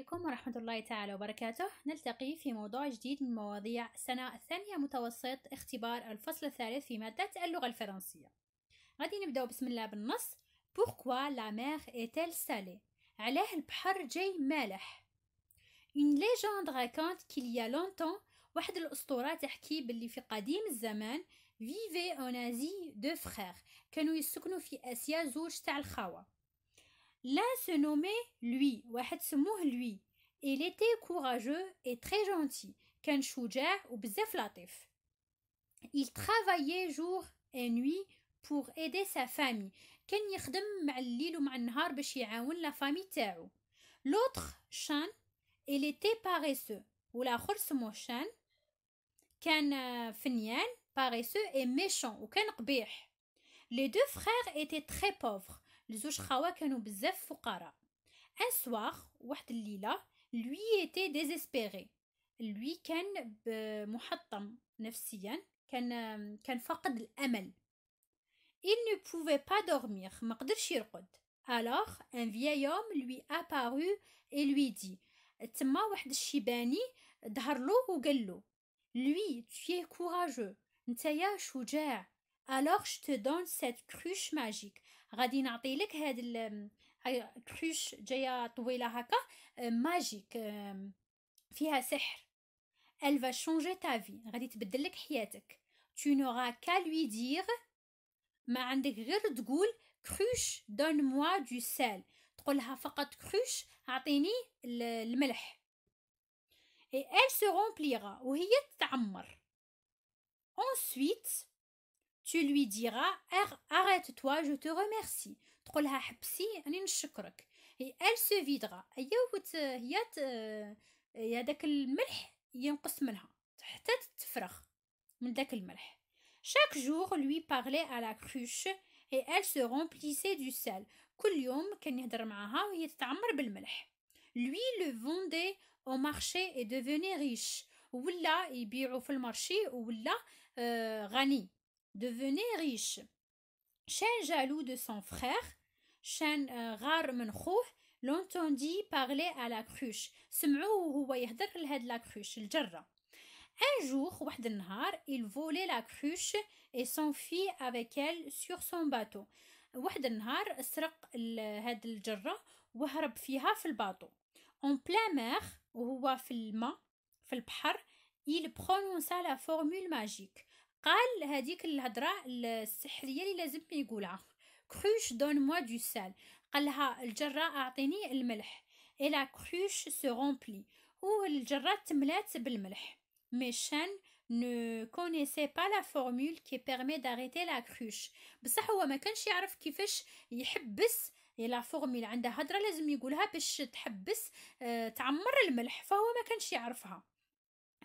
عليكم ورحمة الله تعالى وبركاته نلتقي في موضوع جديد من مواضيع السنة الثانية متوسط اختبار الفصل الثالث في مادة اللغة الفرنسية غادي نبدأ بسم الله بالنص Pourquoi la mer est-elle salée علاه البحر جاي مالح Une légende raconte qu'il y a longtemps واحد الأسطورة تحكي باللي في قديم الزمان فيفي اونازي دو فخير كانوا يسكنوا في آسيا زوج تاع الخاوة L'un se nommait lui, واحد سموه lui. Il était courageux et très gentil, كان شجاع Il travaillait jour et nuit pour aider sa famille. كان يخدم مع الليل ومع النهار باش يعاون L'autre, Shan, il était paresseux. والآخر سموه Shan. كان فنيان, paresseux et méchant وكان قبيح. Les deux frères étaient très pauvres. لزوج خاوة كانوا بزاف فقراء ان سواغ واحد الليله لوي ايتي ديزيسبيري لوي كان محطم نفسيا كان كان فقد الامل il ne pouvait pas dormir ما قدرش يرقد alors un vieil homme lui apparut et lui dit تما واحد الشيباني ظهر له وقال له lui tu es courageux نتايا شجاع alors je te donne cette cruche magique غادي نعطي لك هاد كروش جايه طويله هكا ماجيك فيها سحر elle va changer ta vie غادي تبدل لك حياتك tu n'auras qu'à lui dire ما عندك غير تقول كروش دون موا دو سال تقولها فقط كروش اعطيني الملح et elle se remplira وهي تتعمر ensuite tu lui diras arrête-toi, je te remercie. Trolha hapsi, anin shukrak. Et elle se videra. Ayo wout yat yadak le melh yankos melh. Chaque jour, lui parlait à la cruche et elle se remplissait du sel. Kulyom, kanyadar maha, yat amr bel melh. Lui le vendait au marché et devenait riche. Oula, il vendait au marché, oula, la euh, devenait riche. Chen jaloux de son frère, Chen euh, rar l'entendit parler à la cruche. la cruche, Un jour, il volait la cruche et s'enfuit avec elle sur son bateau. En plein mer, il prononça la formule magique. قال هذيك الهضره السحريه اللي لازم يقولها كروش دون موا دو سال قال لها الجره اعطيني الملح لا كروش سو رومبلي والجره تملات بالملح ميشان شان ne connaissait pas la formule qui permet d'arrêter la cruche بصح هو ما كانش يعرف كيفاش يحبس لا فورميل عندها هضره لازم يقولها باش تحبس آه، تعمر الملح فهو ما كانش يعرفها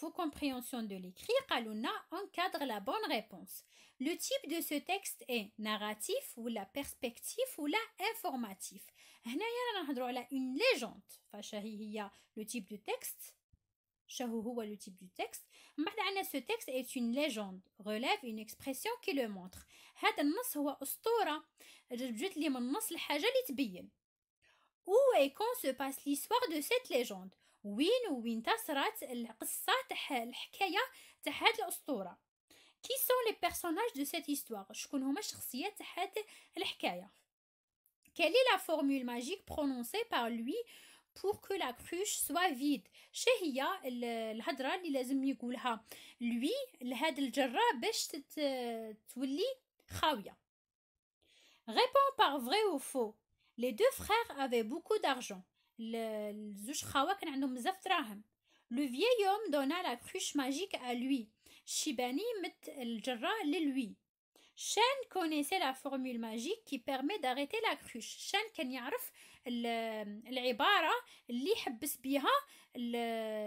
vos compréhension de l'écrit Kaluna encadre la bonne réponse le type de ce texte est narratif ou la perspective ou la informatif a une légende le type de texte le type du texte ce texte est une légende relève une expression qui le montre Où et quand se passe l'histoire de cette légende وين وين تصرات القصه تاع الحكايه تاع هاد الاسطوره كي سون لي بيرسوناج دو سيت هيستوار شكون هما الشخصيات تاع هاد الحكايه كالي لا فورمول ماجيك برونونسي بار لوي بور كو لا كروش سوا فيد شي هي الهضره اللي لازم يقولها لوي لهاد الجره باش تولي خاويه Réponds par vrai ou faux. Les deux frères avaient beaucoup d'argent. الزوج خاوة كان عندهم بزاف دراهم لو فيي يوم دونا لا كروش ماجيك ا لوي شيباني مت الجرة للوي شان كونيسي لا فورمول ماجيك كي بيرمي داريتي لا كروش شان كان يعرف العبارة اللي حبس بيها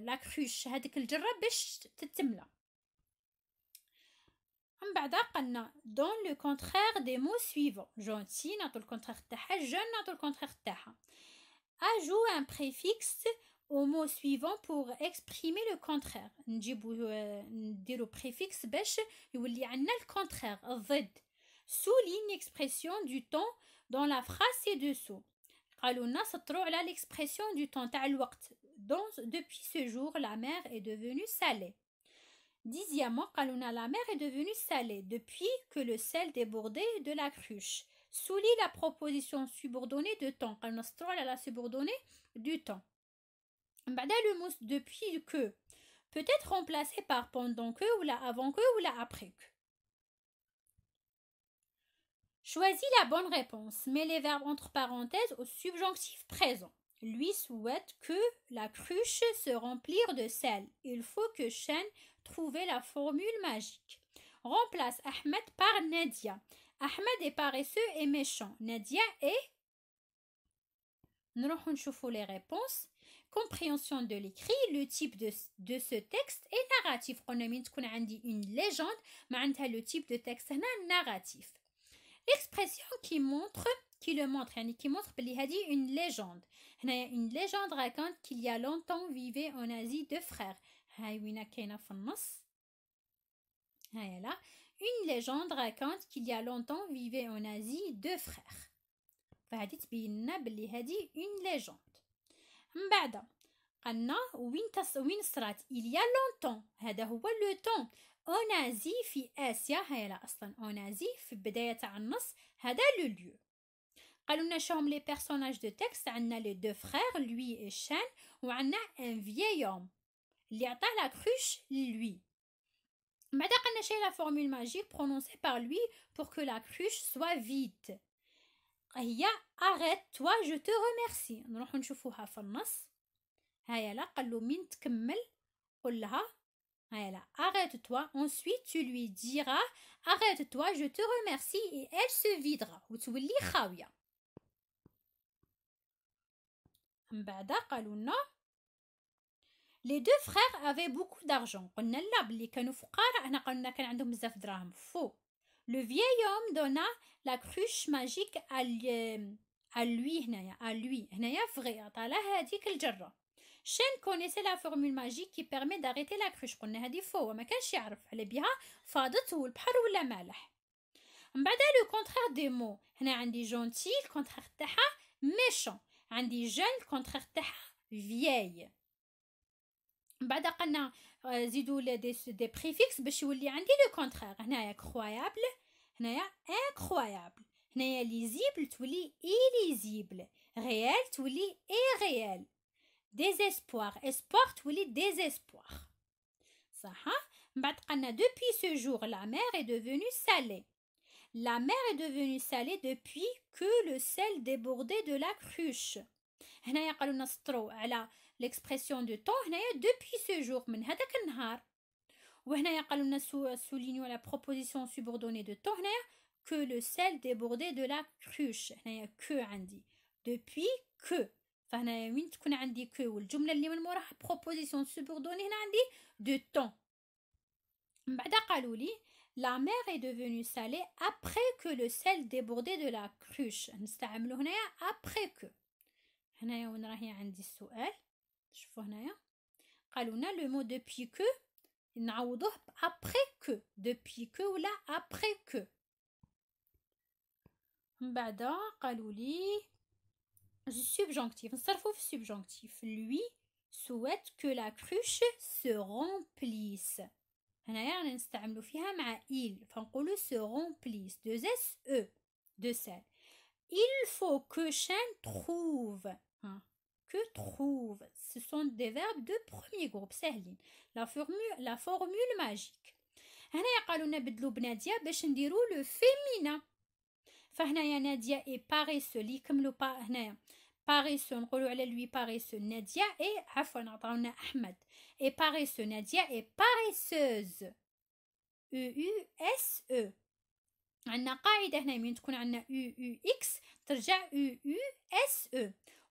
لا كروش هذيك الجرة باش تتملى من بعد قلنا دون لو كونترير دي مو سويفون جونتي نعطو الكونترير تاعها جون نعطو الكونترير تاعها ajoute un préfixe au mot suivant pour exprimer le contraire. le euh, préfixe le contraire, Souligne l'expression du temps dans la phrase ci-dessous. l'expression du temps depuis ce jour, la mer est devenue salée. Dixièmement, la mer est devenue salée depuis que le sel débordait de la cruche souligne la proposition subordonnée de temps. al à la subordonnée du temps. le mousse depuis que peut être remplacé par pendant que ou la avant que ou la après que. Choisis la bonne réponse. Mets les verbes entre parenthèses au subjonctif présent. Lui souhaite que la cruche se remplir de sel. Il faut que Chen trouve la formule magique. Remplace Ahmed par Nadia. Ahmed est paresseux et méchant. Nadia est allons voir les réponses compréhension de l'écrit le type de, ce texte est narratif قلنا une légende mais le type de texte narratif l'expression qui montre qui le montre hein, qui montre dit une légende hein, une légende raconte qu'il y a longtemps vivait hein, en Asie deux frères une légende raconte qu'il y a longtemps vivaient en Asie deux frères. فهادي تبينا بلي هادي اون ليجوند من بعد قالنا وين تص... وين صرات اليا لونتون هذا هو لو تون اونازي في اسيا هي لا اصلا اونازي في البدايه تاع النص هذا لو ليو قالوا لنا شوم لي بيرسوناج دو تيكست عندنا لي دو فرير لوي اي شان وعندنا ان فيي يوم اللي عطاه لا كروش لوي Madame la formule magique prononcée par lui pour que la cruche soit vide. Ria, arrête-toi, je te remercie. Nous allons voir ça dans le nas. Aïe là, qu'elle lui mint kemmel. Olha. Aïe là, arrête-toi. Ensuite, tu lui diras, arrête-toi, je te remercie et elle se videra. Vous tu veux lire Ria. Bada, qu'elle لي دو فرير افي بوكو دارجون قلنا لا بلي كانوا فقراء هنا قلنا كان عندهم بزاف دراهم فو لو فيي هوم دونا لا كروش ماجيك لوي هنايا لوي هنايا فغي عطالها هذيك الجره شين كونيسي لا فورمول ماجيك كي بيرمي داريتي لا كروش قلنا هذه فو وما كانش يعرف على بها فاضت والبحر البحر ولا مالح من بعد لو كونترير دي مو هنا عندي جونتي الكونترير تاعها ميشون عندي جون الكونترير تاعها فيي Ensuite, nous avons des préfixes pour dire qu'il y a le contraire. Ici, c'est incroyable. Ici, c'est incroyable. Ici, lisible, c'est illisible. Réel, c'est irréel. Désespoir, espoir, c'est désespoir. C'est vrai. Ensuite, depuis ce jour, la mer est devenue salée. La mer est devenue salée depuis que le sel débordait de la cruche. Ici, nous avons dit l'expression de temps هنايا depuis ce jour من هذاك النهار وهنايا قالوا لنا souligné la proposition subordonnée de temps هنايا que le sel débordait de la cruche هنايا que عندي depuis que فهنا وين تكون عندي que والجمله اللي من موراها proposition subordonnée هنا عندي de temps من بعد قالوا لي La mer est devenue salée après que le sel débordait de la cruche. نستعملو هنايا après que. هنايا وين راهي عندي السؤال qu'on le mot depuis que, naudo après que, depuis que ou là après que. Bada qu'allouli subjonctif, subjonctif. Lui souhaite que la cruche se remplisse. On a un instant nous se remplisse. Deux S E, deux S. Il faut que Chen trouve. Hein que trouve. Ce sont des verbes de premier groupe C'est la formule la formule magique هنا le féminin. بناديه باش نديرو لو féminin فهنايا ناديه اي باريسو لي با هنايا على اي عفوا عطاونا احمد اي اي اس او عندنا قاعده من تكون عندنا او او اكس ترجع او او اس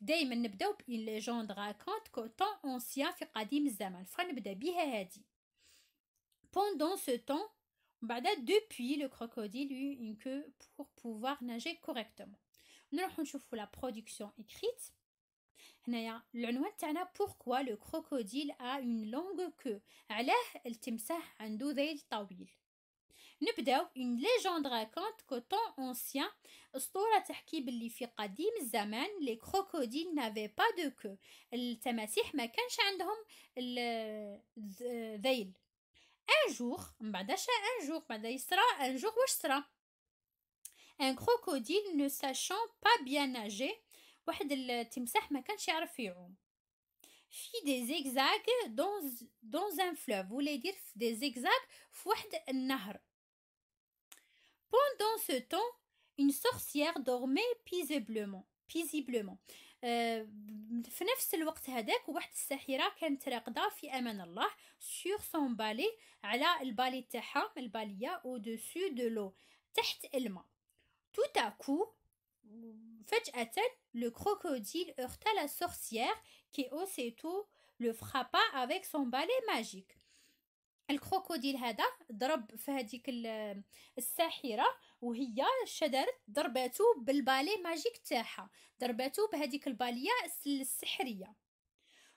Déjà, nous avons une légende raconte qu'au temps ancien, il y a eu des Pendant ce temps, depuis le crocodile, a eu une queue pour pouvoir nager correctement. Nous allons voir la production écrite. Nous allons voir pourquoi le crocodile a une longue queue. Il y a une longue queue. Mais une légende raconte que temps ancien, les crocodiles n'avaient pas de queue. Le ما كانش Un jour, un jour, un jour Un crocodile ne sachant pas bien nager, il التمساح des zigzags dans un fleuve, dire des zigzags pendant ce temps, une sorcière dormait paisiblement بيزيبلومون euh, في نفس الوقت هذاك واحد الساحره كانت son في امان الله على البالي tout à coup le crocodile heurta la sorcière qui aussitôt le frappa avec son balai magique الكروكوديل هذا ضرب في هذيك الساحره وهي شدرت ضرباتو بالبالي ماجيك تاعها ضرباتو بهذيك الباليه السحريه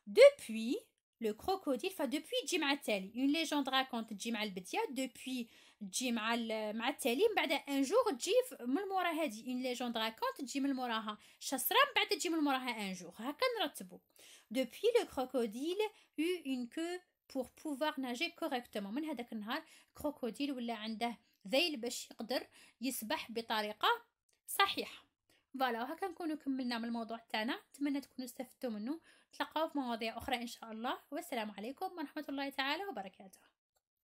دوبوي لو كروكوديل فدوبوي تجي مع التالي اون ليجوند راكونت تجي مع البديه دوبوي تجي مع مع التالي من بعد ان جور تجي من مورا هادي اون ليجوند راكونت تجي من موراها شصرا من بعد تجي من موراها ان جور هكا نرتبو دوبوي لو كروكوديل اون كو بور بوفار ناجي كوريكتومون من هذاك النهار كروكوديل ولا عنده ذيل باش يقدر يسبح بطريقه صحيحه فوالا وهكا نكونوا كملنا من الموضوع تاعنا نتمنى تكونوا استفدتوا منه تلقاو في مواضيع اخرى ان شاء الله والسلام عليكم ورحمه الله تعالى وبركاته